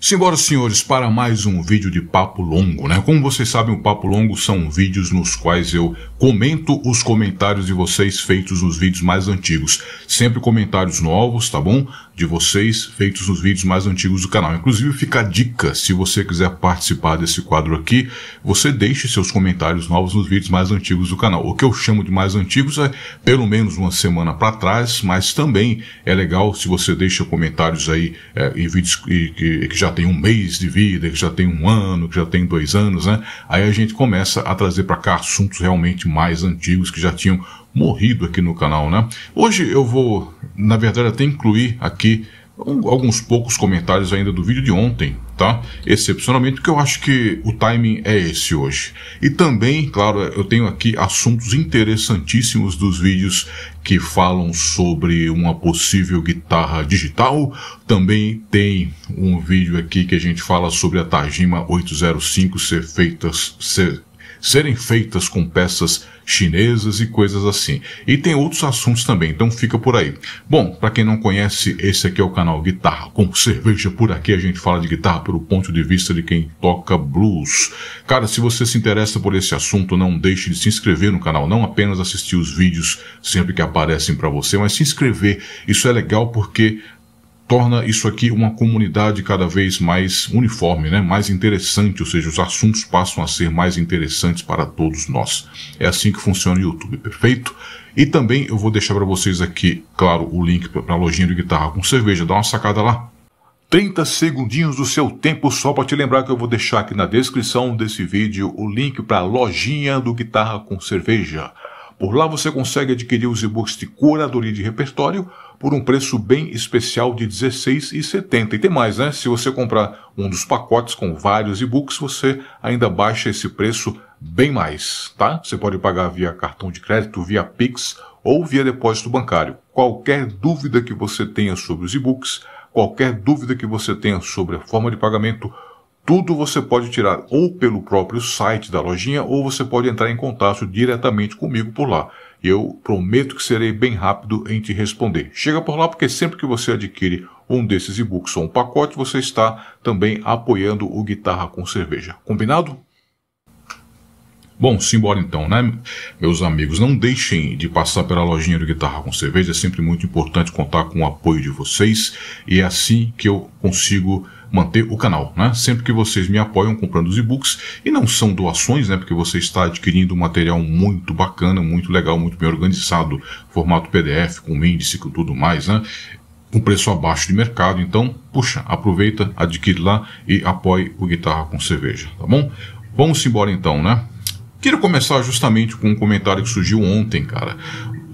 Simbora, senhores, para mais um vídeo de papo longo, né? Como vocês sabem, o papo longo são vídeos nos quais eu comento os comentários de vocês feitos nos vídeos mais antigos. Sempre comentários novos, tá bom? De vocês feitos nos vídeos mais antigos do canal. Inclusive, fica a dica, se você quiser participar desse quadro aqui, você deixe seus comentários novos nos vídeos mais antigos do canal. O que eu chamo de mais antigos é pelo menos uma semana para trás, mas também é legal se você deixa comentários aí é, em vídeos que, que, que já já tem um mês de vida, que já tem um ano, que já tem dois anos, né? Aí a gente começa a trazer para cá assuntos realmente mais antigos que já tinham morrido aqui no canal, né? Hoje eu vou, na verdade, até incluir aqui alguns poucos comentários ainda do vídeo de ontem, tá? Excepcionalmente, porque eu acho que o timing é esse hoje. E também, claro, eu tenho aqui assuntos interessantíssimos dos vídeos que falam sobre uma possível guitarra digital. Também tem um vídeo aqui que a gente fala sobre a Tajima 805 ser feitas, ser serem feitas com peças chinesas e coisas assim. E tem outros assuntos também, então fica por aí. Bom, para quem não conhece, esse aqui é o canal Guitarra com Cerveja. Por aqui a gente fala de guitarra pelo ponto de vista de quem toca blues. Cara, se você se interessa por esse assunto, não deixe de se inscrever no canal, não apenas assistir os vídeos sempre que aparecem para você, mas se inscrever. Isso é legal porque torna isso aqui uma comunidade cada vez mais uniforme, né? mais interessante, ou seja, os assuntos passam a ser mais interessantes para todos nós. É assim que funciona o YouTube, perfeito? E também eu vou deixar para vocês aqui, claro, o link para a lojinha de guitarra com cerveja, dá uma sacada lá. 30 segundinhos do seu tempo só para te lembrar que eu vou deixar aqui na descrição desse vídeo o link para a lojinha do guitarra com cerveja. Por lá você consegue adquirir os e-books de curadoria de repertório por um preço bem especial de R$16,70. E tem mais, né? Se você comprar um dos pacotes com vários e-books, você ainda baixa esse preço bem mais, tá? Você pode pagar via cartão de crédito, via Pix ou via depósito bancário. Qualquer dúvida que você tenha sobre os e-books, qualquer dúvida que você tenha sobre a forma de pagamento, tudo você pode tirar ou pelo próprio site da lojinha ou você pode entrar em contato diretamente comigo por lá. Eu prometo que serei bem rápido em te responder. Chega por lá porque sempre que você adquire um desses e-books ou um pacote, você está também apoiando o Guitarra com Cerveja. Combinado? Bom, simbora então, né? Meus amigos, não deixem de passar pela lojinha do Guitarra com Cerveja. É sempre muito importante contar com o apoio de vocês e é assim que eu consigo manter o canal, né? Sempre que vocês me apoiam comprando os e-books, e não são doações, né? Porque você está adquirindo um material muito bacana, muito legal, muito bem organizado, formato PDF, com índice, com tudo mais, né? Com preço abaixo de mercado, então, puxa, aproveita, adquire lá e apoie o Guitarra com Cerveja, tá bom? Vamos embora então, né? Quero começar justamente com um comentário que surgiu ontem, cara.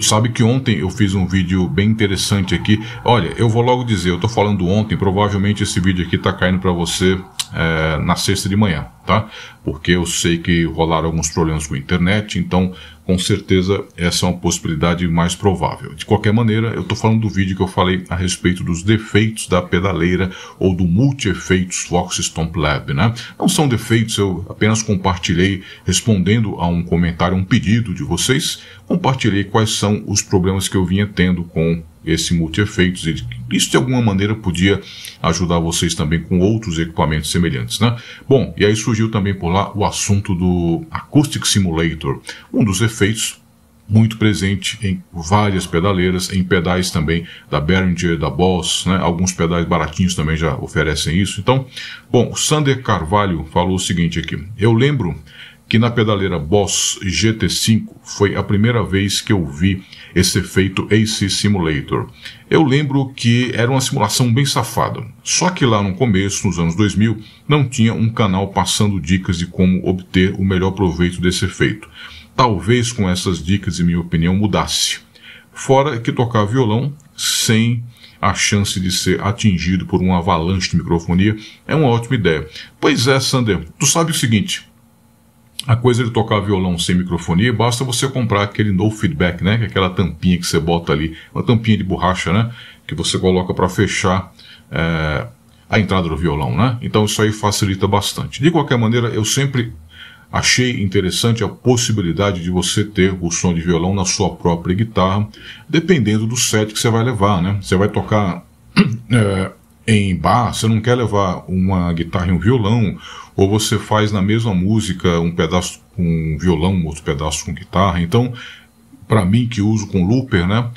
Sabe que ontem eu fiz um vídeo bem interessante aqui. Olha, eu vou logo dizer, eu estou falando ontem, provavelmente esse vídeo aqui está caindo para você é, na sexta de manhã, tá? Porque eu sei que rolaram alguns problemas com a internet, então com certeza essa é uma possibilidade mais provável. De qualquer maneira, eu estou falando do vídeo que eu falei a respeito dos defeitos da pedaleira ou do multi-efeitos Fox Stomp Lab. Né? Não são defeitos, eu apenas compartilhei, respondendo a um comentário, um pedido de vocês, compartilhei quais são os problemas que eu vinha tendo com esse multi-efeitos. Isso de alguma maneira podia ajudar vocês também com outros equipamentos semelhantes, né? Bom, e aí surgiu também por lá o assunto do Acoustic Simulator, um dos efeitos muito presente em várias pedaleiras, em pedais também da Behringer, da Boss, né? alguns pedais baratinhos também já oferecem isso. Então, bom, o Sander Carvalho falou o seguinte aqui: eu lembro que na pedaleira Boss GT5 foi a primeira vez que eu vi esse efeito AC Simulator. Eu lembro que era uma simulação bem safada, só que lá no começo, nos anos 2000, não tinha um canal passando dicas de como obter o melhor proveito desse efeito. Talvez com essas dicas, em minha opinião, mudasse. Fora que tocar violão sem a chance de ser atingido por uma avalanche de microfonia é uma ótima ideia. Pois é, Sander, tu sabe o seguinte, a coisa de tocar violão sem microfonia, basta você comprar aquele no feedback, né? É aquela tampinha que você bota ali, uma tampinha de borracha, né? Que você coloca para fechar é, a entrada do violão, né? Então isso aí facilita bastante. De qualquer maneira, eu sempre achei interessante a possibilidade de você ter o som de violão na sua própria guitarra, dependendo do set que você vai levar, né? Você vai tocar é, em bar, você não quer levar uma guitarra e um violão ou você faz na mesma música um pedaço com violão, outro pedaço com guitarra. Então, para mim que uso com looper, né,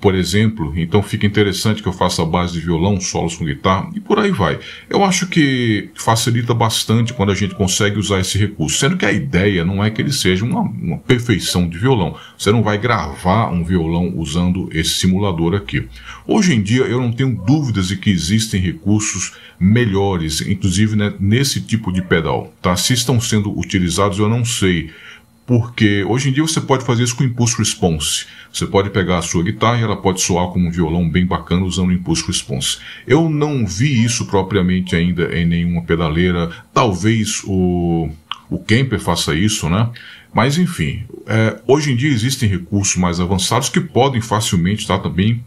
por exemplo, então fica interessante que eu faça a base de violão, solos com guitarra e por aí vai. Eu acho que facilita bastante quando a gente consegue usar esse recurso, sendo que a ideia não é que ele seja uma, uma perfeição de violão. Você não vai gravar um violão usando esse simulador aqui. Hoje em dia eu não tenho dúvidas de que existem recursos melhores, inclusive né, nesse tipo de pedal. Tá? Se estão sendo utilizados eu não sei porque hoje em dia você pode fazer isso com impulso response. Você pode pegar a sua guitarra e ela pode soar como um violão bem bacana usando impulso response. Eu não vi isso propriamente ainda em nenhuma pedaleira. Talvez o, o Kemper faça isso, né? Mas enfim, é, hoje em dia existem recursos mais avançados que podem facilmente estar também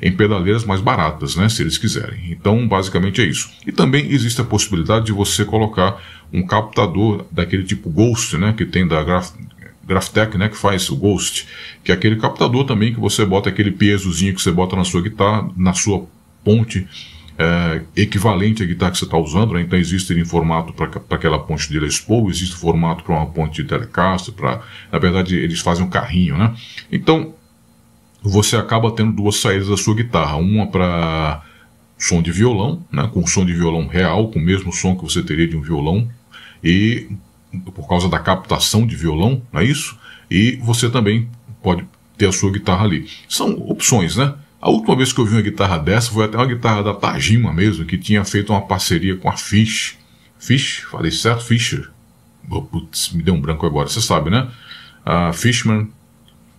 em pedaleiras mais baratas, né, se eles quiserem. Então, basicamente é isso. E também existe a possibilidade de você colocar um captador daquele tipo Ghost, né, que tem da Graph, GraphTech, né, que faz o Ghost, que é aquele captador também que você bota aquele pesozinho que você bota na sua guitarra, na sua ponte é, equivalente à guitarra que você está usando, né? então existe em formato para aquela ponte de Les Paul, existe formato para uma ponte de Telecaster, para na verdade eles fazem um carrinho, né? Então você acaba tendo duas saídas da sua guitarra, uma para som de violão, né? com som de violão real, com o mesmo som que você teria de um violão e por causa da captação de violão, não é isso? E você também pode ter a sua guitarra ali. São opções, né? A última vez que eu vi uma guitarra dessa foi até uma guitarra da Tajima mesmo, que tinha feito uma parceria com a Fish. Fish, falei certo? Fisher. Oh, putz, me deu um branco agora, você sabe, né? A Fishman,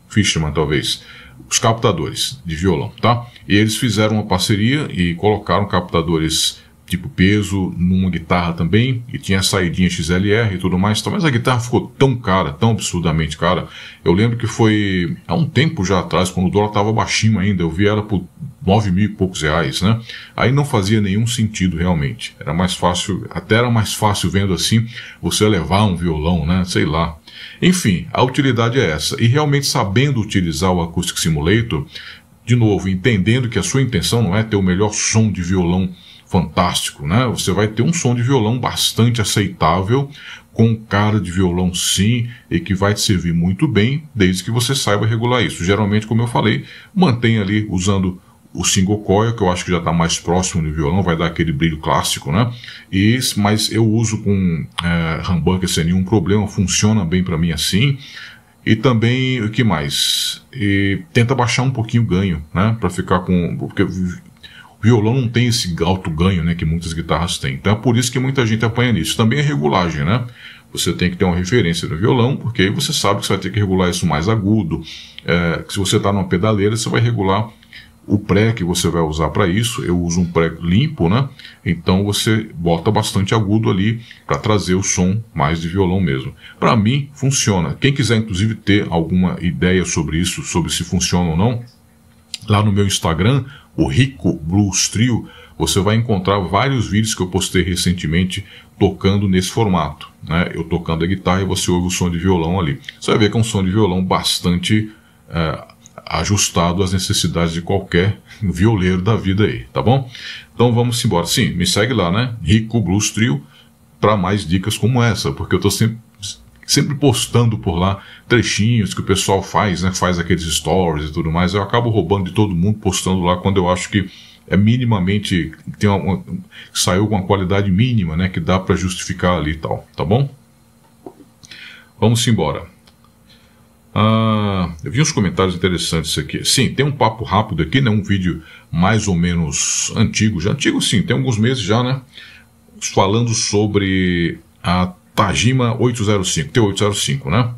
Fishman talvez. Os captadores de violão, tá? E eles fizeram uma parceria e colocaram captadores tipo peso, numa guitarra também, e tinha a saidinha XLR e tudo mais, mas a guitarra ficou tão cara, tão absurdamente cara. Eu lembro que foi há um tempo já atrás, quando o dólar estava baixinho ainda, eu vi ela por nove mil e poucos reais, né? Aí não fazia nenhum sentido realmente. Era mais fácil, até era mais fácil vendo assim, você levar um violão, né? Sei lá, enfim, a utilidade é essa. E realmente sabendo utilizar o Acoustic Simulator, de novo, entendendo que a sua intenção não é ter o melhor som de violão fantástico, né? Você vai ter um som de violão bastante aceitável, com cara de violão sim, e que vai te servir muito bem, desde que você saiba regular isso. Geralmente, como eu falei, mantém ali usando o single coil, que eu acho que já está mais próximo do violão, vai dar aquele brilho clássico, né? E, mas eu uso com é, humbucker sem nenhum problema, funciona bem para mim assim. E também, o que mais? E tenta baixar um pouquinho o ganho, né? Para ficar com. Porque violão não tem esse alto ganho, né, que muitas guitarras têm. Então é por isso que muita gente apanha nisso. Também é regulagem, né? Você tem que ter uma referência no violão, porque aí você sabe que você vai ter que regular isso mais agudo. É, se você está numa pedaleira, você vai regular o pré que você vai usar para isso. Eu uso um pré limpo, né? Então você bota bastante agudo ali para trazer o som mais de violão mesmo. Para mim, funciona. Quem quiser, inclusive, ter alguma ideia sobre isso, sobre se funciona ou não, lá no meu Instagram, o Rico Blues Trio, você vai encontrar vários vídeos que eu postei recentemente tocando nesse formato. Né? Eu tocando a guitarra e você ouve o som de violão ali. Você vai ver que é um som de violão bastante é, ajustado às necessidades de qualquer violeiro da vida aí, tá bom? Então vamos embora. Sim, me segue lá, né? Rico Blues Trio para mais dicas como essa, porque eu estou sempre sempre postando por lá trechinhos que o pessoal faz, né? Faz aqueles stories e tudo mais. Eu acabo roubando de todo mundo, postando lá quando eu acho que é minimamente tem uma, saiu com uma qualidade mínima, né, que dá para justificar ali e tal, tá bom? Vamos embora. Ah, eu vi uns comentários interessantes aqui. Sim, tem um papo rápido aqui, né? Um vídeo mais ou menos antigo, já antigo sim, tem alguns meses já, né? Falando sobre a Tajima 805, T805, né?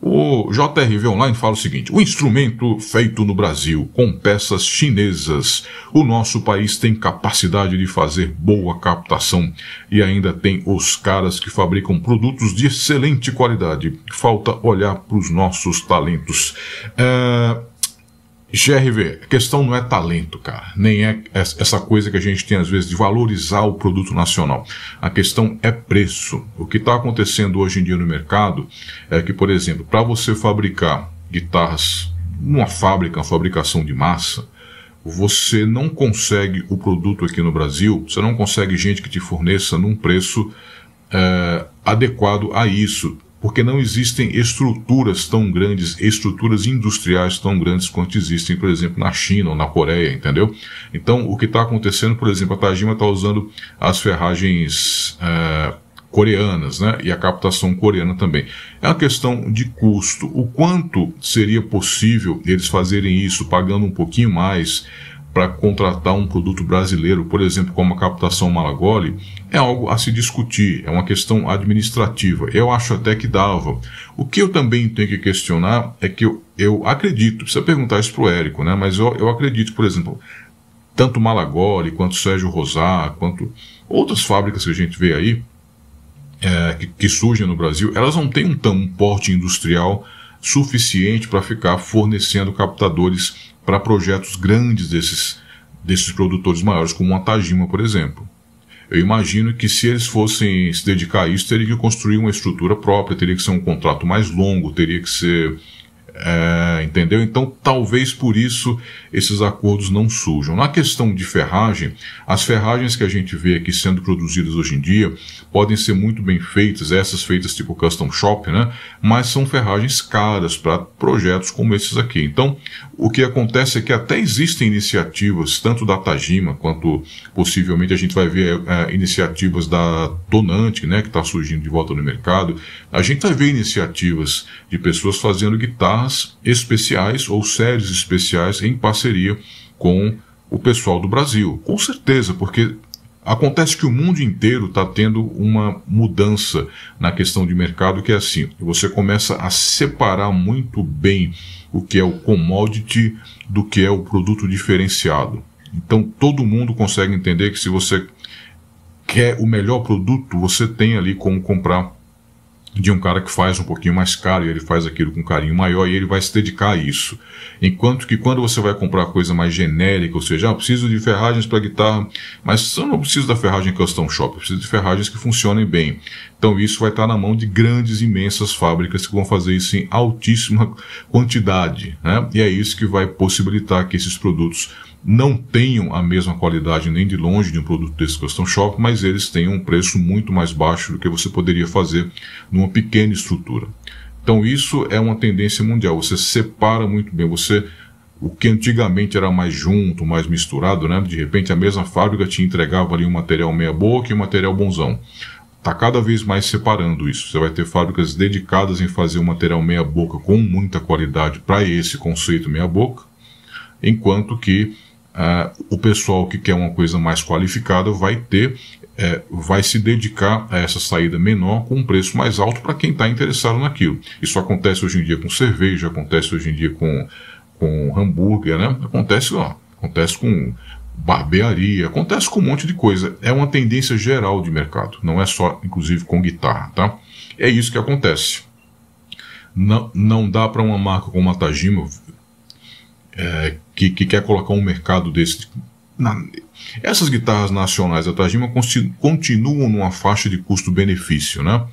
O JRV Online fala o seguinte: o instrumento feito no Brasil com peças chinesas. O nosso país tem capacidade de fazer boa captação e ainda tem os caras que fabricam produtos de excelente qualidade. Falta olhar para os nossos talentos. É GRV, a questão não é talento, cara, nem é essa coisa que a gente tem às vezes de valorizar o produto nacional. A questão é preço. O que está acontecendo hoje em dia no mercado é que, por exemplo, para você fabricar guitarras numa fábrica, uma fabricação de massa, você não consegue o produto aqui no Brasil, você não consegue gente que te forneça num preço é, adequado a isso porque não existem estruturas tão grandes, estruturas industriais tão grandes quanto existem, por exemplo, na China ou na Coreia, entendeu? Então, o que está acontecendo, por exemplo, a Tajima está usando as ferragens é, coreanas, né? E a captação coreana também. É uma questão de custo. O quanto seria possível eles fazerem isso pagando um pouquinho mais? para contratar um produto brasileiro, por exemplo, como a captação Malagoli, é algo a se discutir, é uma questão administrativa. Eu acho até que dava. O que eu também tenho que questionar é que eu, eu acredito, precisa perguntar isso para o Érico, né? mas eu, eu acredito, por exemplo, tanto Malagoli, quanto Sérgio Rosar, quanto outras fábricas que a gente vê aí, é, que, que, surgem no Brasil, elas não têm um, tão, um porte industrial suficiente para ficar fornecendo captadores para projetos grandes desses, desses produtores maiores, como a Tajima, por exemplo. Eu imagino que se eles fossem se dedicar a isso, teria que construir uma estrutura própria, teria que ser um contrato mais longo, teria que ser é, entendeu? Então, talvez por isso esses acordos não surjam. Na questão de ferragem, as ferragens que a gente vê aqui sendo produzidas hoje em dia podem ser muito bem feitas, essas feitas tipo custom shop, né? Mas são ferragens caras para projetos como esses aqui. Então, o que acontece é que até existem iniciativas, tanto da Tajima quanto possivelmente a gente vai ver é, é iniciativas da Donante, né? Que está surgindo de volta no mercado. A gente vai ver iniciativas de pessoas fazendo guitarras especiais ou séries especiais em parceria com o pessoal do Brasil. Com certeza, porque acontece que o mundo inteiro está tendo uma mudança na questão de mercado que é assim: você começa a separar muito bem o que é o commodity do que é o produto diferenciado. Então todo mundo consegue entender que se você quer o melhor produto, você tem ali como comprar de um cara que faz um pouquinho mais caro e ele faz aquilo com um carinho maior e ele vai se dedicar a isso. Enquanto que quando você vai comprar coisa mais genérica, ou seja, ah, eu preciso de ferragens para guitarra, mas eu não preciso da ferragem custom shop, eu preciso de ferragens que funcionem bem. Então isso vai estar na mão de grandes, imensas fábricas que vão fazer isso em altíssima quantidade. Né? E é isso que vai possibilitar que esses produtos não tenham a mesma qualidade nem de longe de um produto desse custom shop, mas eles têm um preço muito mais baixo do que você poderia fazer numa pequena estrutura. Então isso é uma tendência mundial. Você separa muito bem, você o que antigamente era mais junto, mais misturado, né? De repente a mesma fábrica te entregava ali um material meia boca e um material bonzão. Tá cada vez mais separando isso. Você vai ter fábricas dedicadas em fazer um material meia boca com muita qualidade para esse conceito meia boca, enquanto que uh, o pessoal que quer uma coisa mais qualificada vai ter, é, vai se dedicar a essa saída menor com um preço mais alto para quem está interessado naquilo. Isso acontece hoje em dia com cerveja, acontece hoje em dia com, com hambúrguer, né? Acontece, ó, acontece com barbearia, acontece com um monte de coisa. É uma tendência geral de mercado, não é só, inclusive, com guitarra, tá? É isso que acontece. Não, não dá para uma marca como a Tajima, é, que, que quer colocar um mercado desse. Na, essas guitarras nacionais da Tajima continuam numa faixa de custo-benefício, né?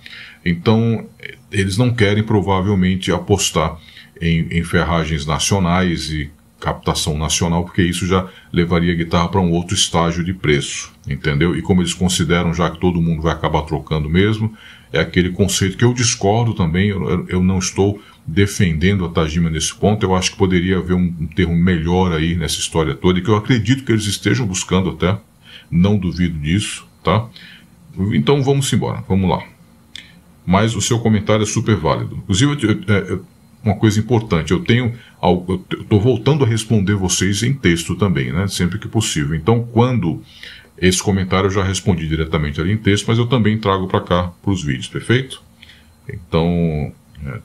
Então, eles não querem provavelmente apostar em, em, ferragens nacionais e captação nacional, porque isso já levaria a guitarra para um outro estágio de preço, entendeu? E como eles consideram já que todo mundo vai acabar trocando mesmo, é aquele conceito que eu discordo também, eu, eu não estou defendendo a Tajima nesse ponto, eu acho que poderia haver um, um termo melhor aí nessa história toda, e que eu acredito que eles estejam buscando até, não duvido disso, tá? Então vamos embora, vamos lá. Mas o seu comentário é super válido. Inclusive, eu, é, eu, uma coisa importante, eu tenho. Estou voltando a responder vocês em texto também, né? Sempre que possível. Então, quando esse comentário eu já respondi diretamente ali em texto, mas eu também trago para cá para os vídeos, perfeito? Então. É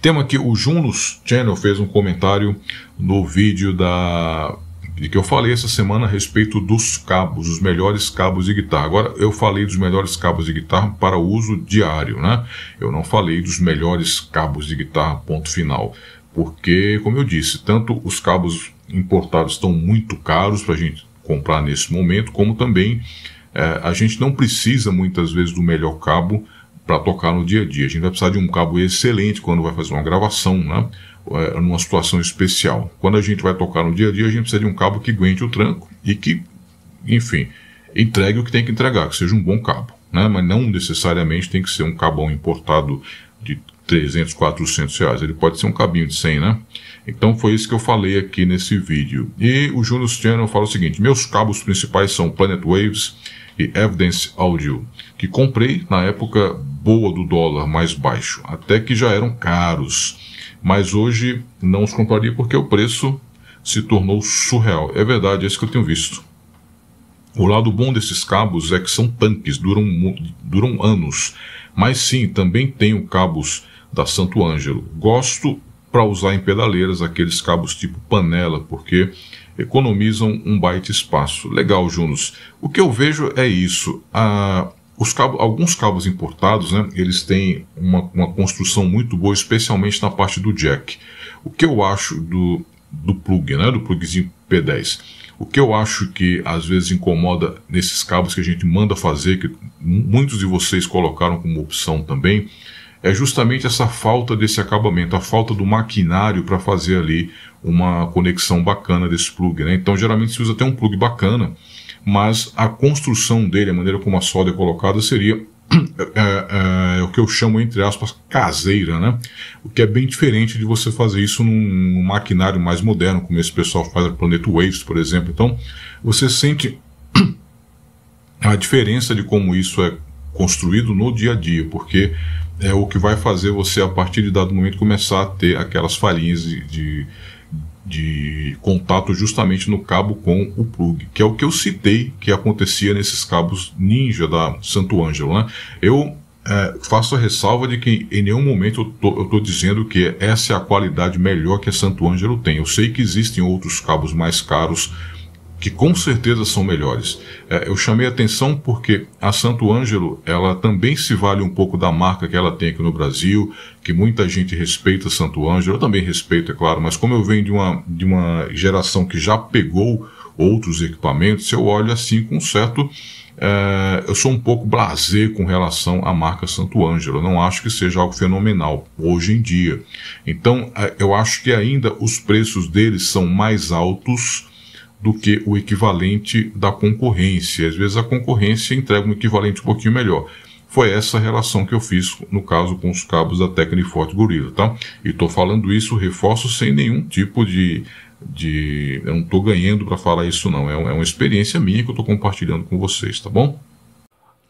tema que o Junos Channel fez um comentário no vídeo da de que eu falei essa semana a respeito dos cabos, os melhores cabos de guitarra. Agora, eu falei dos melhores cabos de guitarra para uso diário, né? Eu não falei dos melhores cabos de guitarra, ponto final. Porque, como eu disse, tanto os cabos importados estão muito caros para a gente comprar nesse momento, como também eh, a gente não precisa muitas vezes do melhor cabo para tocar no dia a dia. A gente vai precisar de um cabo excelente quando vai fazer uma gravação, né? É, numa situação especial. Quando a gente vai tocar no dia a dia, a gente precisa de um cabo que aguente o tranco e que, enfim, entregue o que tem que entregar, que seja um bom cabo. Né? Mas não necessariamente tem que ser um cabão importado de 300, 400 reais. Ele pode ser um cabinho de 100, né? Então foi isso que eu falei aqui nesse vídeo. E o Junos Channel fala o seguinte: meus cabos principais são Planet Waves e Evidence Audio, que comprei na época boa do dólar mais baixo, até que já eram caros, mas hoje não os compraria porque o preço se tornou surreal. É verdade, é isso que eu tenho visto. O lado bom desses cabos é que são tanques, duram, duram anos. Mas sim, também tenho cabos da Santo Ângelo. Gosto para usar em pedaleiras aqueles cabos tipo panela, porque economizam um baita espaço. Legal, Junos. O que eu vejo é isso. Ah, os cabos, alguns cabos importados, né, eles têm uma, uma construção muito boa, especialmente na parte do jack. O que eu acho do, do plug, né, do plugzinho P10. O que eu acho que às vezes incomoda nesses cabos que a gente manda fazer, que muitos de vocês colocaram como opção também, é justamente essa falta desse acabamento, a falta do maquinário para fazer ali uma conexão bacana desse plug. Né? Então, geralmente se usa até um plug bacana, mas a construção dele, a maneira como a solda é colocada, seria é, é, é, o que eu chamo, entre aspas, caseira, né? O que é bem diferente de você fazer isso num, num maquinário mais moderno, como esse pessoal faz no Planeta Waves, por exemplo. Então, você sente a diferença de como isso é construído no dia a dia, porque é o que vai fazer você, a partir de dado momento, começar a ter aquelas falhinhas de, de, de contato justamente no cabo com o plug, que é o que eu citei que acontecia nesses cabos ninja da Santo Ângelo. Né? Eu é, faço a ressalva de que em nenhum momento eu estou dizendo que essa é a qualidade melhor que a Santo Ângelo tem. Eu sei que existem outros cabos mais caros que com certeza são melhores. É, eu chamei atenção porque a Santo Ângelo, ela também se vale um pouco da marca que ela tem aqui no Brasil, que muita gente respeita Santo Ângelo, eu também respeito, é claro, mas como eu venho de uma, de uma geração que já pegou outros equipamentos, eu olho assim com certo. É, eu sou um pouco blazer com relação à marca Santo Ângelo, não acho que seja algo fenomenal hoje em dia. Então, é, eu acho que ainda os preços deles são mais altos do que o equivalente da concorrência. Às vezes a concorrência entrega um equivalente um pouquinho melhor. Foi essa relação que eu fiz, no caso, com os cabos da Tecniforte Gorilla, tá? E estou falando isso, reforço, sem nenhum tipo de... de eu não estou ganhando para falar isso, não. É, é uma experiência minha que eu estou compartilhando com vocês, tá bom?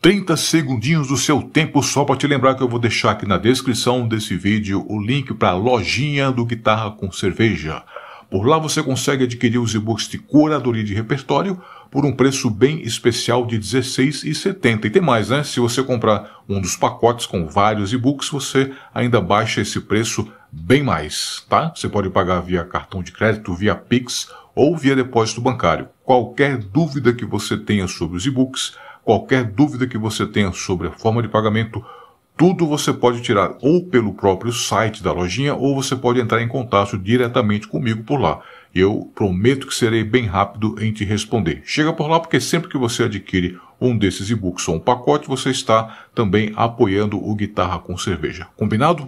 30 segundinhos do seu tempo só para te lembrar que eu vou deixar aqui na descrição desse vídeo o link para a lojinha do Guitarra com Cerveja. Por lá você consegue adquirir os e-books de curadoria de repertório por um preço bem especial de R$16,70. E tem mais, né? Se você comprar um dos pacotes com vários e-books, você ainda baixa esse preço bem mais, tá? Você pode pagar via cartão de crédito, via Pix ou via depósito bancário. Qualquer dúvida que você tenha sobre os e-books, qualquer dúvida que você tenha sobre a forma de pagamento, tudo você pode tirar ou pelo próprio site da lojinha ou você pode entrar em contato diretamente comigo por lá. Eu prometo que serei bem rápido em te responder. Chega por lá porque sempre que você adquire um desses e-books ou um pacote, você está também apoiando o Guitarra com Cerveja. Combinado?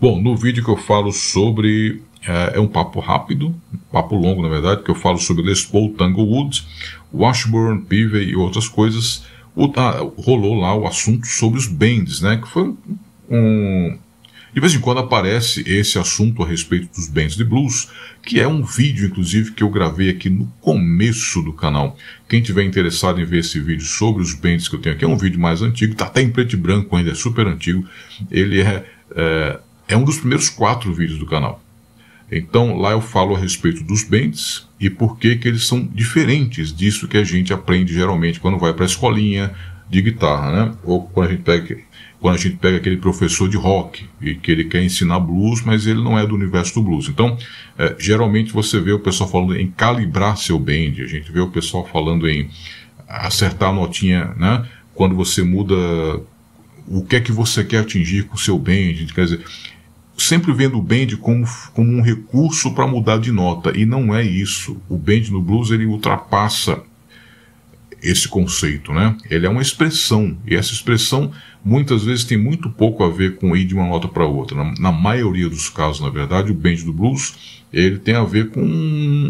Bom, no vídeo que eu falo sobre. Eh, é, um papo rápido, um papo longo na verdade, que eu falo sobre Les Paul Tanglewood, Washburn, Pivey e outras coisas o, ah, rolou lá o assunto sobre os bands, né? Que foi um, um, De vez em quando aparece esse assunto a respeito dos bands de blues, que é um vídeo, inclusive, que eu gravei aqui no começo do canal. Quem tiver interessado em ver esse vídeo sobre os bands que eu tenho aqui, é um vídeo mais antigo, tá até em preto e branco ainda, é super antigo. Ele é, é, é um dos primeiros quatro vídeos do canal. Então lá eu falo a respeito dos bands e por que, que eles são diferentes disso que a gente aprende geralmente quando vai para a escolinha de guitarra, né? Ou quando a gente pega quando a gente pega aquele professor de rock e que ele quer ensinar blues, mas ele não é do universo do blues. Então, é, geralmente você vê o pessoal falando em calibrar seu bend, a gente vê o pessoal falando em acertar a notinha, né? Quando você muda o que é que você quer atingir com o seu bend, quer dizer, sempre vendo o bend como, como um recurso para mudar de nota, e não é isso. O bend no blues ele ultrapassa esse conceito, né? Ele é uma expressão, e essa expressão muitas vezes tem muito pouco a ver com ir de uma nota para outra. Na, na, maioria dos casos, na verdade, o bend do blues ele tem a ver com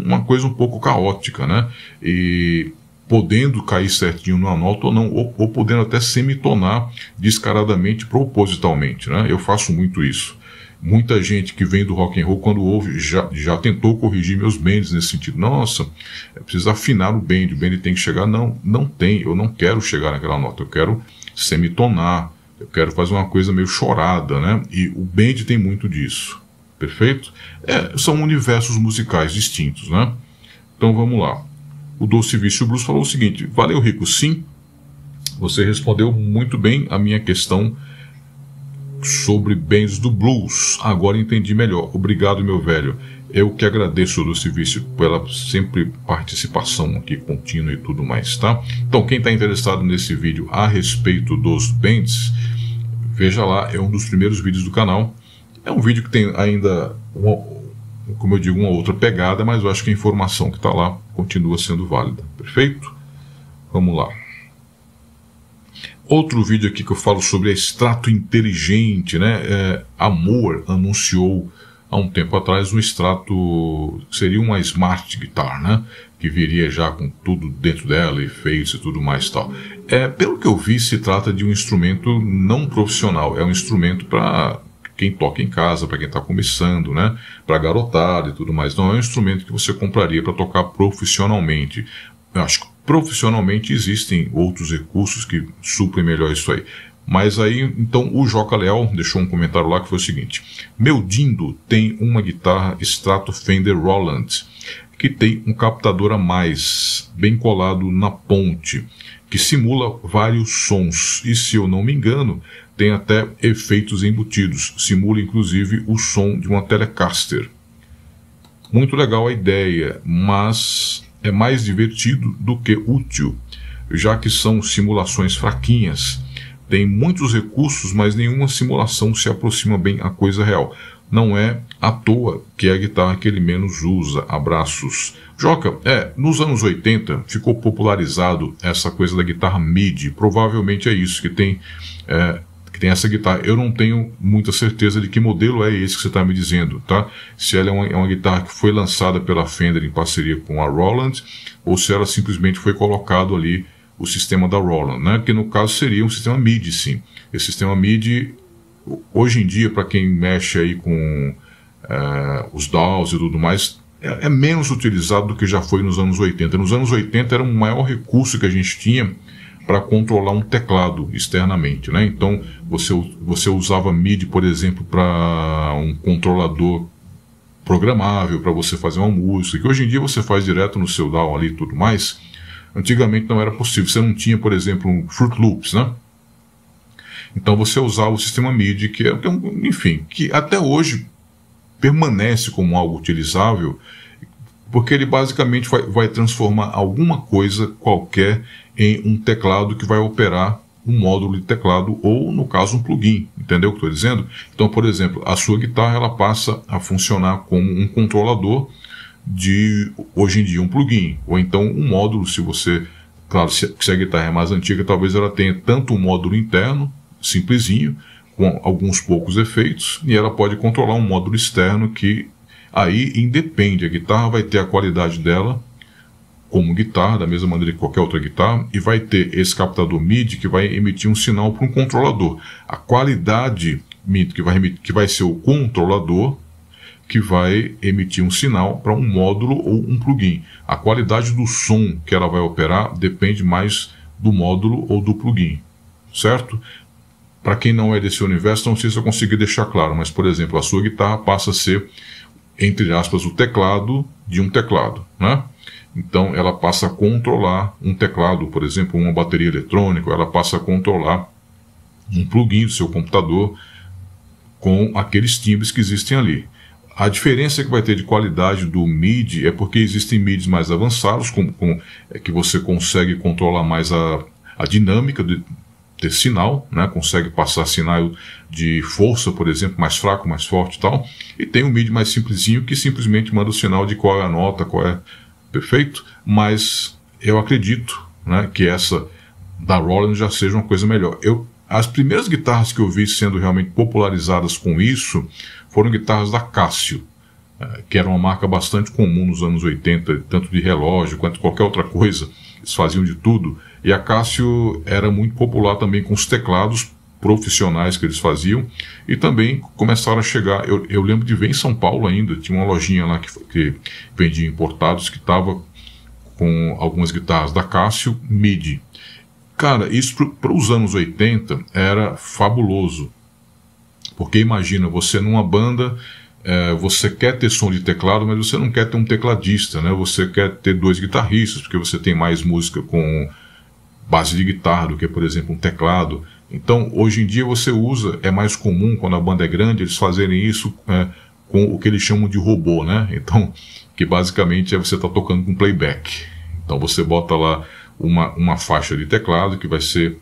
uma coisa um pouco caótica, né? E podendo cair certinho numa nota ou não, ou, ou podendo até semitonar descaradamente, propositalmente, né? Eu faço muito isso. Muita gente que vem do rock and roll, quando ouve, já, já tentou corrigir meus bends nesse sentido. Nossa, é preciso afinar o bend, o bend tem que chegar. Não, não tem, eu não quero chegar naquela nota, eu quero semitonar, eu quero fazer uma coisa meio chorada, né? E o bend tem muito disso, perfeito? É, são universos musicais distintos, né? Então vamos lá. O Doce Vício Blues falou o seguinte: Valeu, Rico, sim. Você respondeu muito bem a minha questão sobre bens do blues. Agora entendi melhor. Obrigado, meu velho. Eu que agradeço, Lucifício, pela sempre participação aqui contínua e tudo mais, tá? Então, quem está interessado nesse vídeo a respeito dos bens, veja lá, é um dos primeiros vídeos do canal. É um vídeo que tem ainda, uma, como eu digo, uma outra pegada, mas eu acho que a informação que está lá continua sendo válida, perfeito? Vamos lá. Outro vídeo aqui que eu falo sobre extrato inteligente, né? É, Amor anunciou há um tempo atrás um extrato que seria uma smart guitar, né? Que viria já com tudo dentro dela, e fez e tudo mais tal. É, pelo que eu vi, se trata de um instrumento não profissional. É um instrumento para quem toca em casa, para quem está começando, né? Para garotada e tudo mais. Não é um instrumento que você compraria para tocar profissionalmente. Eu acho que Profissionalmente existem outros recursos que suprem melhor isso aí. Mas aí, então, o Joca Leal deixou um comentário lá que foi o seguinte: Meu Dindo tem uma guitarra Strato Fender Roland, que tem um captador a mais, bem colado na ponte, que simula vários sons. E se eu não me engano, tem até efeitos embutidos, simula inclusive o som de uma Telecaster. Muito legal a ideia, mas é mais divertido do que útil, já que são simulações fraquinhas. Tem muitos recursos, mas nenhuma simulação se aproxima bem à coisa real. Não é à toa que é a guitarra que ele menos usa. Abraços. Joca, é, nos anos 80 ficou popularizado essa coisa da guitarra MIDI. Provavelmente é isso, que tem é, que tem essa guitarra. Eu não tenho muita certeza de que modelo é esse que você está me dizendo, tá? Se ela é uma, é uma, guitarra que foi lançada pela Fender em parceria com a Roland, ou se ela simplesmente foi colocado ali o sistema da Roland, né? Que no caso seria um sistema MIDI, sim. Esse sistema MIDI, hoje em dia, para quem mexe aí com uh, os DAWs e tudo mais, é, é menos utilizado do que já foi nos anos 80. Nos anos 80 era o maior recurso que a gente tinha para controlar um teclado externamente, né? Então você, você usava MIDI, por exemplo, para um controlador programável para você fazer uma música, que hoje em dia você faz direto no seu DAW ali e tudo mais. Antigamente não era possível, você não tinha, por exemplo, um Fruit Loops, né? Então você usava o sistema MIDI, que é, é enfim, que até hoje permanece como algo utilizável porque ele basicamente vai, vai transformar alguma coisa qualquer em um teclado que vai operar um módulo de teclado ou, no caso, um plugin. Entendeu o que estou dizendo? Então, por exemplo, a sua guitarra ela passa a funcionar como um controlador de, hoje em dia, um plugin. Ou então um módulo, se você... Claro, se, se a guitarra é mais antiga, talvez ela tenha tanto um módulo interno, simplesinho, com alguns poucos efeitos, e ela pode controlar um módulo externo que Aí independe, a guitarra vai ter a qualidade dela como guitarra, da mesma maneira que qualquer outra guitarra, e vai ter esse captador MIDI que vai emitir um sinal para um controlador. A qualidade MIDI que vai, emitir, que vai ser o controlador que vai emitir um sinal para um módulo ou um plugin. A qualidade do som que ela vai operar depende mais do módulo ou do plugin, certo? Para quem não é desse universo, não sei se eu consegui deixar claro, mas por exemplo, a sua guitarra passa a ser entre aspas, o teclado de um teclado, né? Então ela passa a controlar um teclado, por exemplo, uma bateria eletrônica, ela passa a controlar um plugin do seu computador com aqueles timbres que existem ali. A diferença que vai ter de qualidade do MIDI é porque existem MIDIs mais avançados, com, com é que você consegue controlar mais a, a dinâmica de, ter sinal, né? consegue passar sinal de força, por exemplo, mais fraco, mais forte e tal. E tem um MIDI mais simplesinho que simplesmente manda o sinal de qual é a nota, qual é. Perfeito, mas eu acredito né, que essa da Roland já seja uma coisa melhor. Eu, as primeiras guitarras que eu vi sendo realmente popularizadas com isso foram guitarras da Casio, eh, que era uma marca bastante comum nos anos 80, tanto de relógio quanto qualquer outra coisa. Eles faziam de tudo e a Cássio era muito popular também com os teclados profissionais que eles faziam e também começaram a chegar. Eu, eu lembro de ver em São Paulo ainda, tinha uma lojinha lá que, que vendia importados que estava com algumas guitarras da Cássio MIDI. Cara, isso para os anos 80 era fabuloso. Porque imagina, você numa banda, é, você quer ter som de teclado, mas você não quer ter um tecladista, né? Você quer ter dois guitarristas, porque você tem mais música com base de guitarra do que, por exemplo, um teclado. Então, hoje em dia você usa, é mais comum quando a banda é grande, eles fazerem isso é, com o que eles chamam de robô, né? Então, que basicamente é você estar tá tocando com playback. Então você bota lá uma, uma faixa de teclado que vai ser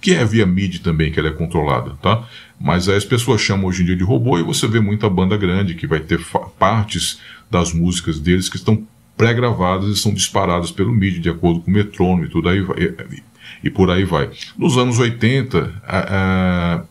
que é via MIDI também, que ela é controlada, tá? Mas aí as pessoas chamam hoje em dia de robô e você vê muita banda grande que vai ter partes das músicas deles que estão pré-gravadas e são disparadas pelo mídia, de acordo com o metrônomo e tudo aí vai, e, e, por aí vai. Nos anos 80, a, a,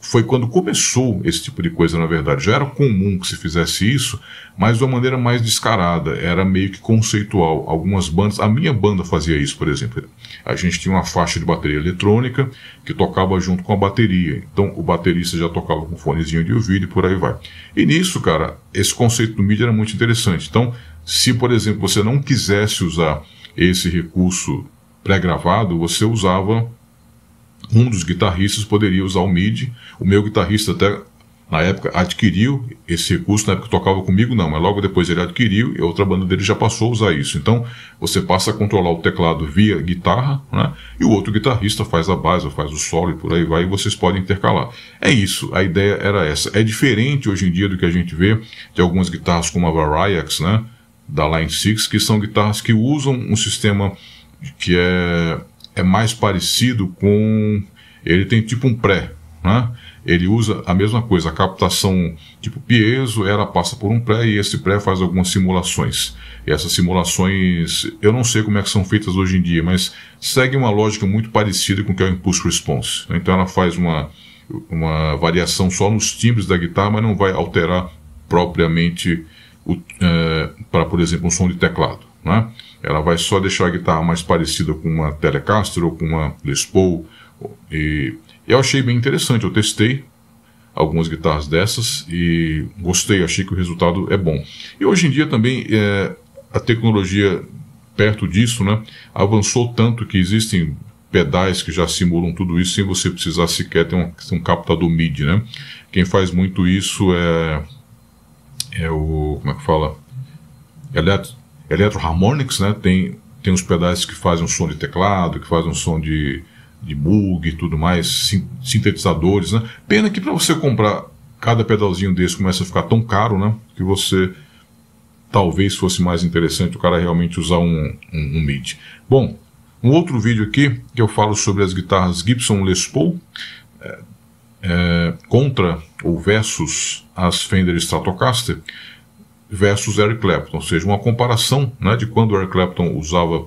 foi quando começou esse tipo de coisa, na verdade. Já era comum que se fizesse isso, mas de uma maneira mais descarada, era meio que conceitual. Algumas bandas, a minha banda fazia isso, por exemplo. A gente tinha uma faixa de bateria eletrônica que tocava junto com a bateria. Então o baterista já tocava com fonezinho de ouvido e por aí vai. E nisso, cara, esse conceito do mídia era muito interessante. Então se, por exemplo, você não quisesse usar esse recurso pré-gravado, você usava. Um dos guitarristas poderia usar o MIDI. O meu guitarrista até na época adquiriu esse recurso, na época tocava comigo não, mas logo depois ele adquiriu e a outra banda dele já passou a usar isso. Então você passa a controlar o teclado via guitarra, né? E o outro guitarrista faz a base, faz o solo e por aí vai, e vocês podem intercalar. É isso, a ideia era essa. É diferente hoje em dia do que a gente vê de algumas guitarras como a Variax, né? da Line 6, que são guitarras que usam um sistema que é, é mais parecido com. Ele tem tipo um pré, né? Ele usa a mesma coisa, a captação tipo piezo, ela passa por um pré e esse pré faz algumas simulações. E essas simulações, eu não sei como é que são feitas hoje em dia, mas segue uma lógica muito parecida com o que é o impulse response. Então ela faz uma, uma variação só nos timbres da guitarra, mas não vai alterar propriamente é, para, por exemplo, um som de teclado. Né? Ela vai só deixar a guitarra mais parecida com uma Telecaster ou com uma Les Paul. E eu achei bem interessante, eu testei algumas guitarras dessas e gostei, achei que o resultado é bom. E hoje em dia também é, a tecnologia perto disso né, avançou tanto que existem pedais que já simulam tudo isso sem você precisar sequer ter um, um captador MIDI. Né? Quem faz muito isso é é o. Como é que fala? É eletro, é Electroharmonics, né? Tem, tem uns pedais que fazem um som de teclado, que fazem um som de, de bug e tudo mais, sintetizadores, né? Pena que para você comprar cada pedalzinho desse começa a ficar tão caro, né? Que você talvez fosse mais interessante o cara realmente usar um, um, um MIDI. Bom, um outro vídeo aqui que eu falo sobre as guitarras Gibson Les Paul. É, é, contra ou versus as Fender Stratocaster versus Eric Clapton, ou seja, uma comparação né, de quando Eric Clapton usava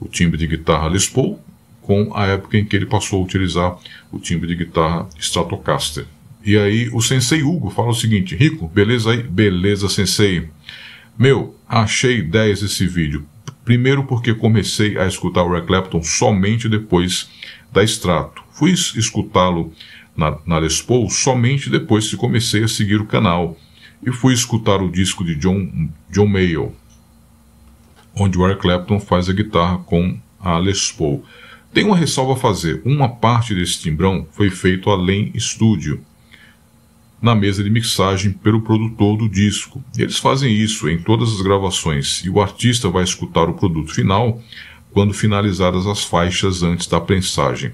o timbre de guitarra Les Paul com a época em que ele passou a utilizar o timbre de guitarra Stratocaster. E aí o Sensei Hugo fala o seguinte: Rico, beleza aí? Beleza, Sensei. Meu, achei 10 esse vídeo. Primeiro porque comecei a escutar o Eric Clapton somente depois da Strato. Fui escutá-lo na, na Paul somente depois que comecei a seguir o canal e fui escutar o disco de John, John Mayall, onde o Eric Clapton faz a guitarra com a Les Paul. Tem uma ressalva a fazer: uma parte desse timbrão foi feito além estúdio, na mesa de mixagem pelo produtor do disco. Eles fazem isso em todas as gravações e o artista vai escutar o produto final quando finalizadas as faixas antes da prensagem.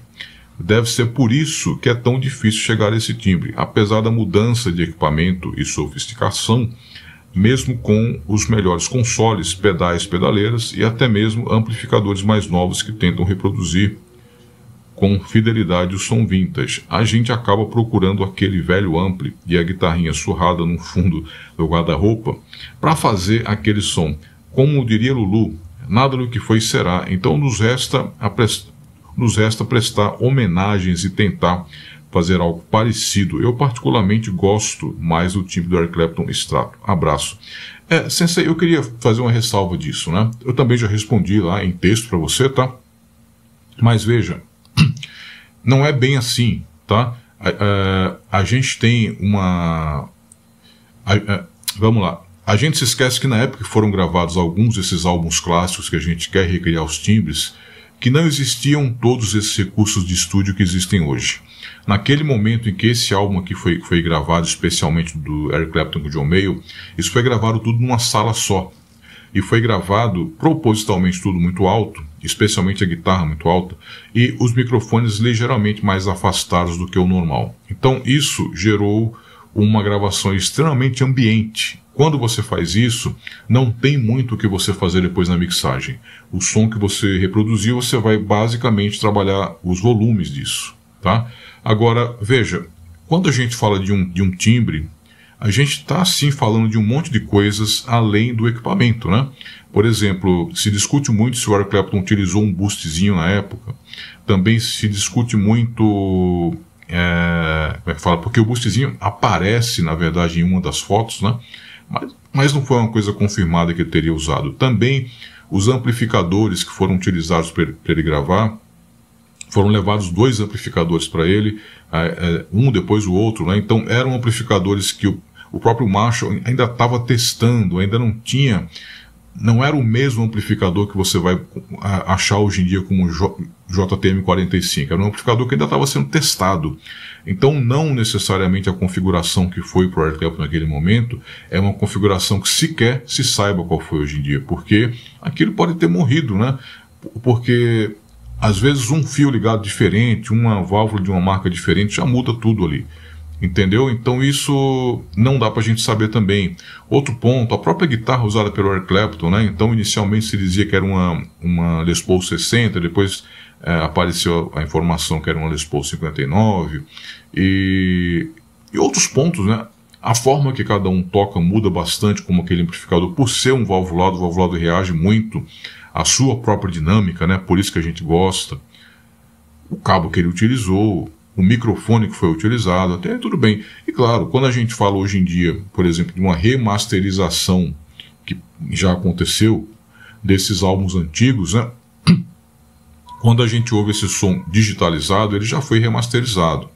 Deve ser por isso que é tão difícil chegar a esse timbre, apesar da mudança de equipamento e sofisticação, mesmo com os melhores consoles, pedais, pedaleiras e até mesmo amplificadores mais novos que tentam reproduzir com fidelidade o som vintage. A gente acaba procurando aquele velho ampli e a guitarrinha surrada no fundo do guarda-roupa para fazer aquele som. Como diria Lulu, nada do que foi será, então nos resta nos resta prestar homenagens e tentar fazer algo parecido. Eu particularmente gosto mais do time do Eric Clapton Strato. Abraço. É, sensei, eu queria fazer uma ressalva disso, né? Eu também já respondi lá em texto para você, tá? Mas veja, não é bem assim, tá? A, a, é, a gente tem uma... A, é, vamos lá. A gente se esquece que na época que foram gravados alguns desses álbuns clássicos que a gente quer recriar os timbres, que não existiam todos esses recursos de estúdio que existem hoje. Naquele momento em que esse álbum aqui foi, foi gravado, especialmente do Eric Clapton com o John Mayo, isso foi gravado tudo numa sala só. E foi gravado propositalmente tudo muito alto, especialmente a guitarra muito alta, e os microfones ligeiramente mais afastados do que o normal. Então isso gerou uma gravação extremamente ambiente. Quando você faz isso, não tem muito o que você fazer depois na mixagem. O som que você reproduziu, você vai basicamente trabalhar os volumes disso, tá? Agora, veja, quando a gente fala de um, de um timbre, a gente está sim falando de um monte de coisas além do equipamento, né? Por exemplo, se discute muito se o Eric Clapton utilizou um boostzinho na época. Também se discute muito é, como é que fala? Porque o boostzinho aparece, na verdade, em uma das fotos, né? Mas, mas não foi uma coisa confirmada que ele teria usado. Também os amplificadores que foram utilizados para ele, gravar foram levados dois amplificadores para ele, é, é, um depois o outro, né? Então eram amplificadores que o, o próprio Marshall ainda estava testando, ainda não tinha não era o mesmo amplificador que você vai achar hoje em dia como JTM45, era um amplificador que ainda estava sendo testado. Então, não necessariamente a configuração que foi para o AirCap naquele momento é uma configuração que sequer se saiba qual foi hoje em dia, porque aquilo pode ter morrido, né? Porque às vezes um fio ligado diferente, uma válvula de uma marca diferente já muda tudo ali entendeu? Então isso não dá para a gente saber também. Outro ponto, a própria guitarra usada pelo Eric Clapton, né? Então inicialmente se dizia que era uma, uma Les Paul 60, depois é, apareceu a informação que era uma Les Paul 59 e, e outros pontos, né? A forma que cada um toca muda bastante, como aquele amplificador, por ser um valvulado, o valvulado reage muito à sua própria dinâmica, né? Por isso que a gente gosta. O cabo que ele utilizou, o microfone que foi utilizado, até tudo bem. E claro, quando a gente fala hoje em dia, por exemplo, de uma remasterização que já aconteceu desses álbuns antigos, né? Quando a gente ouve esse som digitalizado, ele já foi remasterizado.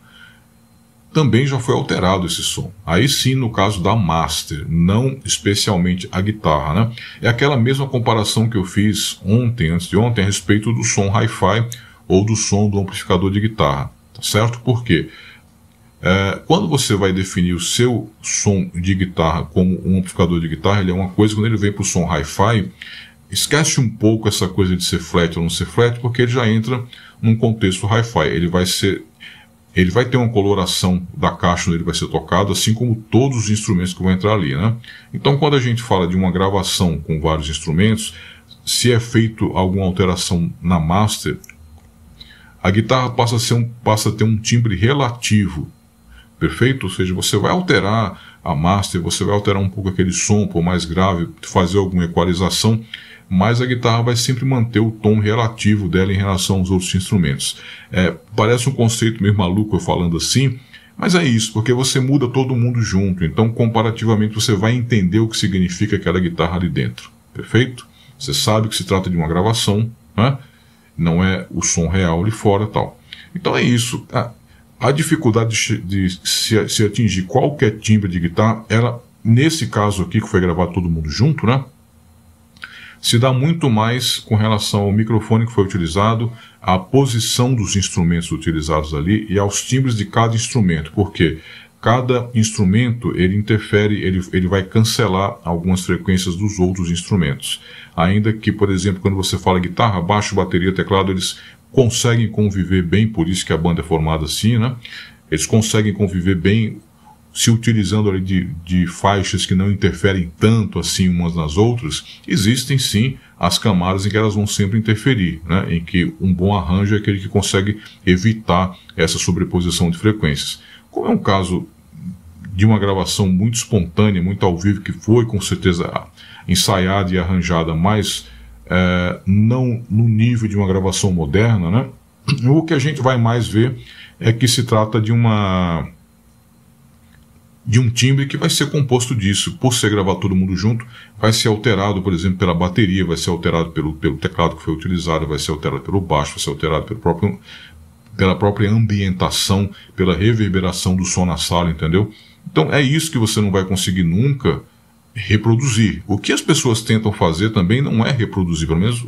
Também já foi alterado esse som. Aí sim, no caso da master, não especialmente a guitarra, né? É aquela mesma comparação que eu fiz ontem, antes de ontem, a respeito do som hi-fi ou do som do amplificador de guitarra tá certo? Por quê? É, quando você vai definir o seu som de guitarra como um amplificador de guitarra, ele é uma coisa, quando ele vem para o som hi-fi, esquece um pouco essa coisa de ser flat ou não ser flat, porque ele já entra num contexto hi-fi. Ele vai ser ele vai ter uma coloração da caixa onde ele vai ser tocado, assim como todos os instrumentos que vão entrar ali, né? Então, quando a gente fala de uma gravação com vários instrumentos, se é feito alguma alteração na master, a guitarra passa a, um, passa a, ter um timbre relativo. Perfeito? Ou seja, você vai alterar a master, você vai alterar um pouco aquele som, por mais grave, fazer alguma equalização, mas a guitarra vai sempre manter o tom relativo dela em relação aos outros instrumentos. É, parece um conceito meio maluco eu falando assim, mas é isso, porque você muda todo mundo junto, então comparativamente você vai entender o que significa aquela guitarra ali dentro. Perfeito? Você sabe que se trata de uma gravação, né? não é o som real ali fora tal. Então é isso. A, a dificuldade de, de se, se, atingir qualquer timbre de guitarra, ela, nesse caso aqui, que foi gravado todo mundo junto, né? Se dá muito mais com relação ao microfone que foi utilizado, à posição dos instrumentos utilizados ali e aos timbres de cada instrumento, porque cada instrumento ele interfere, ele, ele vai cancelar algumas frequências dos outros instrumentos ainda que, por exemplo, quando você fala guitarra, baixo, bateria, teclado, eles conseguem conviver bem, por isso que a banda é formada assim, né? Eles conseguem conviver bem se utilizando ali de, de faixas que não interferem tanto assim umas nas outras, existem sim as camadas em que elas vão sempre interferir, né? em que um bom arranjo é aquele que consegue evitar essa sobreposição de frequências. Como é um caso de uma gravação muito espontânea, muito ao vivo, que foi com certeza ensaiada e arranjada, mas é, não no nível de uma gravação moderna, né? O que a gente vai mais ver é que se trata de uma de um timbre que vai ser composto disso. Por ser gravado todo mundo junto, vai ser alterado, por exemplo, pela bateria, vai ser alterado pelo, pelo teclado que foi utilizado, vai ser alterado pelo baixo, vai ser alterado pelo próprio, pela própria ambientação, pela reverberação do som na sala, entendeu? Então é isso que você não vai conseguir nunca reproduzir. O que as pessoas tentam fazer também não é reproduzir, pelo menos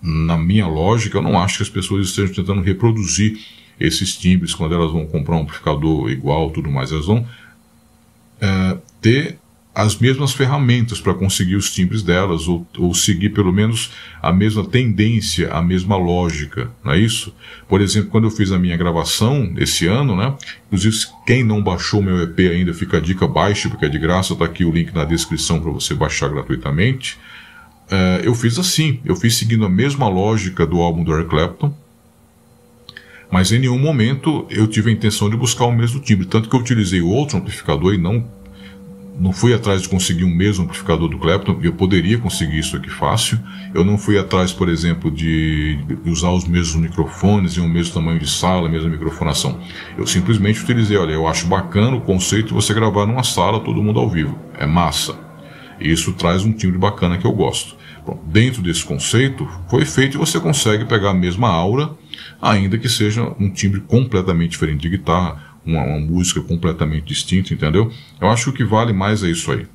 na minha lógica, eu não acho que as pessoas estejam tentando reproduzir esses timbres quando elas vão comprar um amplificador igual, tudo mais, elas vão é, ter as mesmas ferramentas para conseguir os timbres delas, ou, ou, seguir pelo menos a mesma tendência, a mesma lógica, não é isso? Por exemplo, quando eu fiz a minha gravação esse ano, né? Inclusive, quem não baixou meu EP ainda, fica a dica, baixe, porque é de graça, tá aqui o link na descrição para você baixar gratuitamente. Eh, eu fiz assim, eu fiz seguindo a mesma lógica do álbum do Eric Clapton, mas em nenhum momento eu tive a intenção de buscar o mesmo timbre, tanto que eu utilizei outro amplificador e não não fui atrás de conseguir um mesmo amplificador do Clapton, eu poderia conseguir isso aqui fácil. Eu não fui atrás, por exemplo, de usar os mesmos microfones e o mesmo tamanho de sala, a mesma microfonação. Eu simplesmente utilizei, olha, eu acho bacana o conceito de você gravar numa sala, todo mundo ao vivo. É massa. E isso traz um timbre bacana que eu gosto. Bom, dentro desse conceito, foi feito e você consegue pegar a mesma aura, ainda que seja um timbre completamente diferente de guitarra, uma, uma música completamente distinta, entendeu? Eu acho que vale mais é isso aí.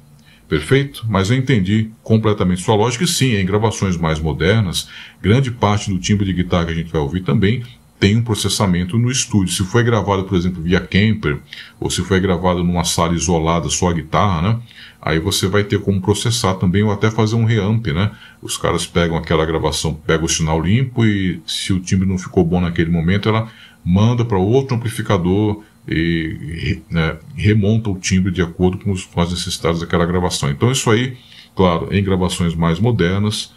Perfeito? Mas eu entendi completamente sua lógica e sim, em gravações mais modernas, grande parte do timbre de guitarra que a gente vai ouvir também tem um processamento no estúdio. Se foi gravado, por exemplo, via camper, ou se foi gravado numa sala isolada, só a guitarra, né? Aí você vai ter como processar também, ou até fazer um reamp, né? Os caras pegam aquela gravação, pegam o sinal limpo e se o timbre não ficou bom naquele momento, ela manda para outro amplificador e né, remonta o timbre de acordo com, os, com, as necessidades daquela gravação. Então, isso aí, claro, em gravações mais modernas,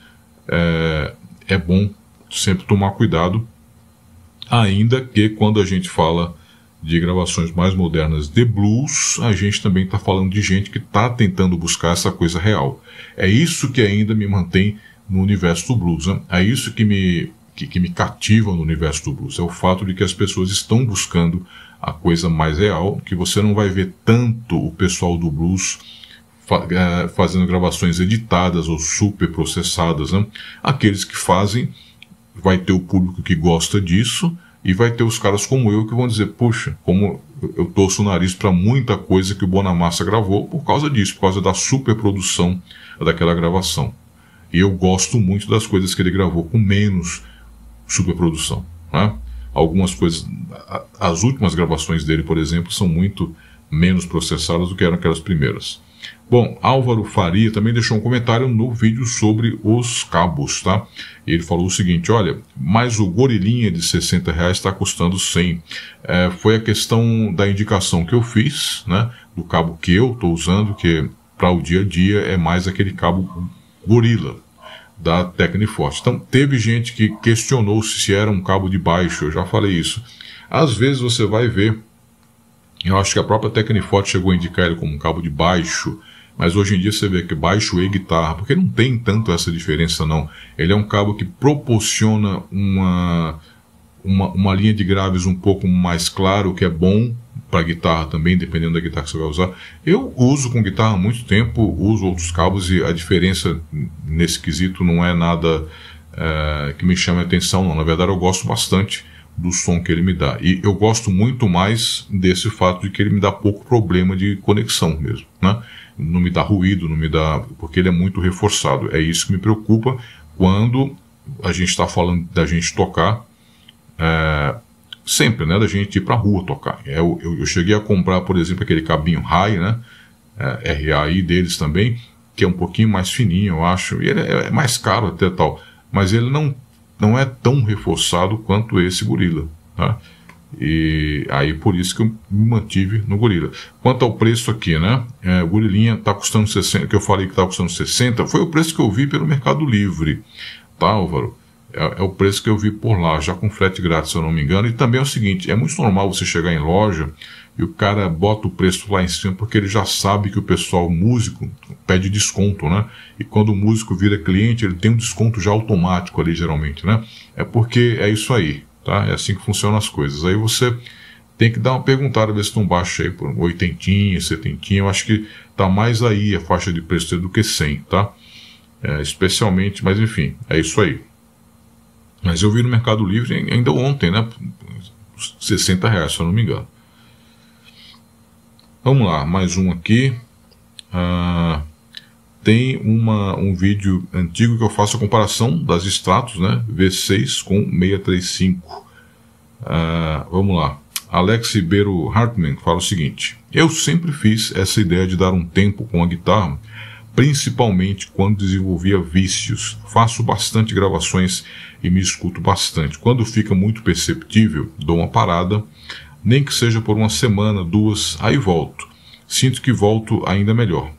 é, é bom sempre tomar cuidado, ainda que quando a gente fala de gravações mais modernas de blues, a gente também está falando de gente que está tentando buscar essa coisa real. É isso que ainda me mantém no universo do blues, né? é isso que me, que, que me cativa no universo do blues, é o fato de que as pessoas estão buscando a coisa mais real, que você não vai ver tanto o pessoal do blues é, fazendo gravações editadas ou super processadas. Né? Aqueles que fazem, vai ter o público que gosta disso e vai ter os caras como eu que vão dizer: puxa, como eu torço o nariz para muita coisa que o Bonamassa gravou por causa disso, por causa da superprodução daquela gravação. E eu gosto muito das coisas que ele gravou com menos superprodução. Né? algumas coisas. As últimas gravações dele, por exemplo, são muito menos processadas do que eram aquelas primeiras. Bom, Álvaro Faria também deixou um comentário no vídeo sobre os cabos, tá? Ele falou o seguinte: olha, mas o gorilinha de 60 reais está custando 100. É, foi a questão da indicação que eu fiz, né? Do cabo que eu estou usando, que para o dia a dia é mais aquele cabo gorila, da Tecniforte. Então, teve gente que questionou se era um cabo de baixo, eu já falei isso. Às vezes você vai ver, eu acho que a própria Tecniforte chegou a indicar ele como um cabo de baixo, mas hoje em dia você vê que baixo e guitarra, porque não tem tanto essa diferença não. Ele é um cabo que proporciona uma, uma, uma linha de graves um pouco mais claro, o que é bom, para guitarra também, dependendo da guitarra que você vai usar. Eu uso com guitarra há muito tempo, uso outros cabos e a diferença nesse quesito não é nada é, que me chame a atenção, não. Na verdade, eu gosto bastante do som que ele me dá. E eu gosto muito mais desse fato de que ele me dá pouco problema de conexão mesmo, né? Não me dá ruído, não me dá. porque ele é muito reforçado. É isso que me preocupa quando a gente está falando da gente tocar. É, sempre, né, da gente ir pra rua tocar. É, eu, eu, eu cheguei a comprar, por exemplo, aquele cabinho RAI, né, é, RAI deles também, que é um pouquinho mais fininho, eu acho, e ele é, é mais caro até tal, mas ele não, não é tão reforçado quanto esse gorila, tá? E aí por isso que eu me mantive no gorila. Quanto ao preço aqui, né? É, o gorilinha tá custando 60, que eu falei que tá custando 60, foi o preço que eu vi pelo Mercado Livre, tá, Álvaro? é, é, o preço que eu vi por lá, já com frete grátis, se eu não me engano. E também é o seguinte: é muito normal você chegar em loja e o cara bota o preço lá em cima porque ele já sabe que o pessoal músico pede desconto, né? E quando o músico vira cliente, ele tem um desconto já automático ali, geralmente, né? É porque é isso aí, tá? É assim que funcionam as coisas. Aí você tem que dar uma perguntada, ver se não baixa aí por oitentinha, setentinha. Eu acho que tá mais aí a faixa de preço do que 100, tá? É, especialmente, mas enfim, é isso aí. Mas eu vi no Mercado Livre ainda ontem, né? 60 reais, se eu não me engano. Vamos lá, mais um aqui. Ah, tem uma, um vídeo antigo que eu faço a comparação das extratos, né? V6 com 635. Ah, vamos lá. Alex Ribeiro Hartman fala o seguinte: Eu sempre fiz essa ideia de dar um tempo com a guitarra, principalmente quando desenvolvia vícios. Faço bastante gravações e me escuto bastante. Quando fica muito perceptível, dou uma parada, nem que seja por uma semana, duas, aí volto. Sinto que volto ainda melhor.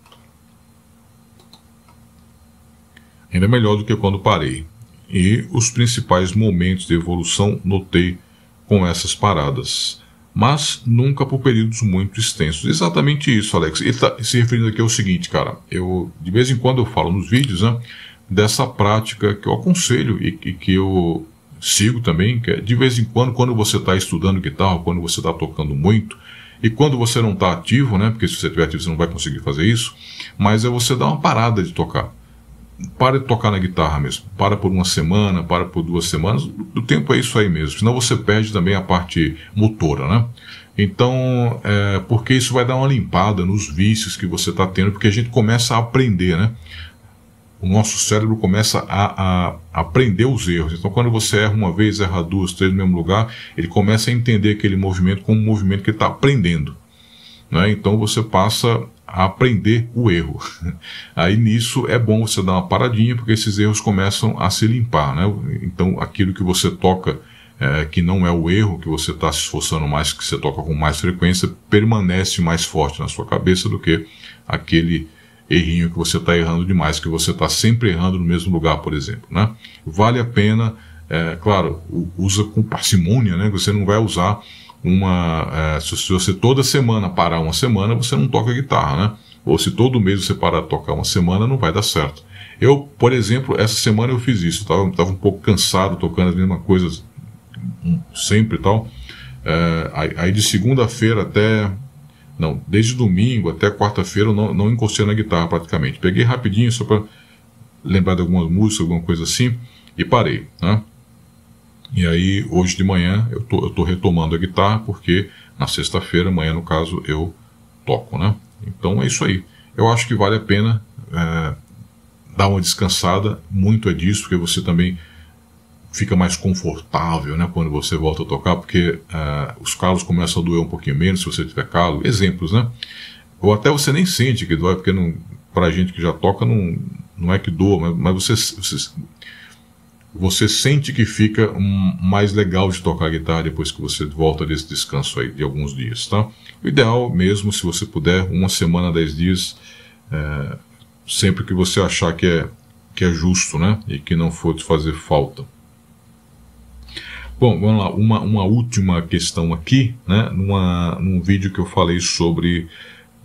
Ainda melhor do que quando parei. E os principais momentos de evolução notei com essas paradas mas nunca por períodos muito extensos. Exatamente isso, Alex. Ele está se referindo aqui ao seguinte, cara. Eu de vez em quando eu falo nos vídeos, né, dessa prática que eu aconselho e, e que eu sigo também, que é de vez em quando, quando você está estudando guitarra, quando você está tocando muito, e quando você não está ativo, né, porque se você estiver ativo você não vai conseguir fazer isso, mas é você dar uma parada de tocar. Para de tocar na guitarra mesmo. Para por uma semana, para por duas semanas. O tempo é isso aí mesmo. Senão você perde também a parte motora, né? Então, é, porque isso vai dar uma limpada nos vícios que você está tendo, porque a gente começa a aprender, né? o nosso cérebro começa a, a, aprender os erros. Então, quando você erra uma vez, erra duas, três no mesmo lugar, ele começa a entender aquele movimento como um movimento que ele está aprendendo. Né? Então, você passa a aprender o erro. Aí nisso é bom você dar uma paradinha, porque esses erros começam a se limpar. Né? Então, aquilo que você toca. É, que não é o erro que você está se esforçando mais, que você toca com mais frequência, permanece mais forte na sua cabeça do que aquele errinho que você está errando demais, que você está sempre errando no mesmo lugar, por exemplo. Né? Vale a pena, é, claro, usa com parcimônia, né? você não vai usar uma. É, se você toda semana parar uma semana, você não toca guitarra, né? Ou se todo mês você parar de tocar uma semana, não vai dar certo. Eu, por exemplo, essa semana eu fiz isso, estava tava um pouco cansado tocando as mesmas coisas hum, sempre e tal. É, aí de segunda-feira até não, desde domingo até quarta-feira eu não, não encostei na guitarra praticamente. Peguei rapidinho só para lembrar de algumas músicas, alguma coisa assim, e parei. Né? E aí, hoje de manhã, eu tô, tô retomando a guitarra, porque na sexta-feira, amanhã no caso, eu toco, né? Então é isso aí. Eu acho que vale a pena é, dar uma descansada, muito é disso, porque você também fica mais confortável né, quando você volta a tocar, porque uh, os calos começam a doer um pouquinho menos se você tiver calo. Exemplos, né? Ou até você nem sente que dói, porque não, pra gente que já toca não, não é que doa, mas, mas você, você, você, sente que fica um, mais legal de tocar guitarra depois que você volta desse descanso aí de alguns dias, tá? O ideal mesmo, se você puder, uma semana, dez dias, eh, sempre que você achar que é, que é justo, né? E que não for te fazer falta. Bom, vamos lá, uma, uma última questão aqui, né? Numa, num vídeo que eu falei sobre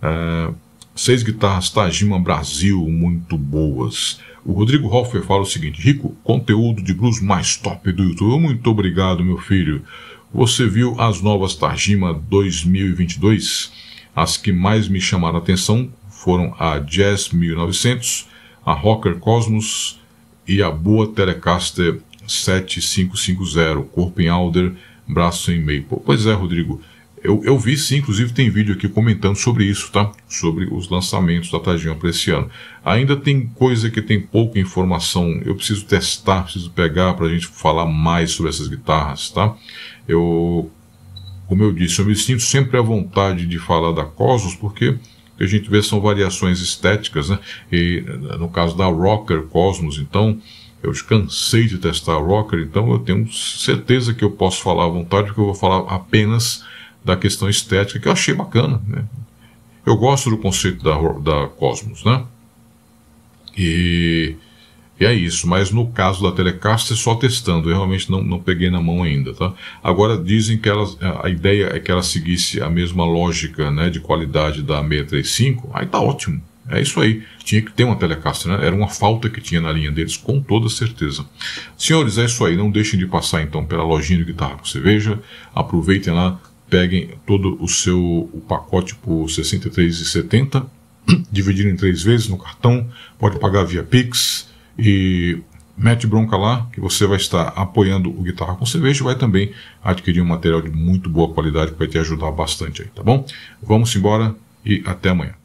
uh, seis guitarras Tajima Brasil muito boas. O Rodrigo Hoffer fala o seguinte: Rico, conteúdo de blues mais top do YouTube. Muito obrigado, meu filho. Você viu as novas Tajima 2022? As que mais me chamaram a atenção foram a Jazz 1900, a Rocker Cosmos e a boa Telecaster 7550, corpo em Alder, braço em Maple. Pois é, Rodrigo. Eu, eu, vi sim, inclusive tem vídeo aqui comentando sobre isso, tá? Sobre os lançamentos da Tajima para esse ano. Ainda tem coisa que tem pouca informação, eu preciso testar, preciso pegar para a gente falar mais sobre essas guitarras, tá? Eu, como eu disse, eu me sinto sempre à vontade de falar da Cosmos, porque o que a gente vê são variações estéticas, né? E no caso da Rocker Cosmos, então, eu cansei de testar Rocker, então eu tenho certeza que eu posso falar à vontade, porque eu vou falar apenas da questão estética, que eu achei bacana. Né? Eu gosto do conceito da, da Cosmos, né? E, e, é isso, mas no caso da Telecaster, é só testando, eu realmente não, não peguei na mão ainda, tá? Agora dizem que ela, a ideia é que ela seguisse a mesma lógica né, de qualidade da 635, aí tá ótimo. É isso aí. Tinha que ter uma telecaster, né? Era uma falta que tinha na linha deles, com toda certeza. Senhores, é isso aí. Não deixem de passar então pela lojinha de guitarra com cerveja. Aproveitem lá, peguem todo o seu o pacote por R$ 63,70, dividido em três vezes no cartão. Pode pagar via Pix e mete bronca lá, que você vai estar apoiando o Guitarra com Cerveja e vai também adquirir um material de muito boa qualidade que vai te ajudar bastante aí, tá bom? Vamos embora e até amanhã.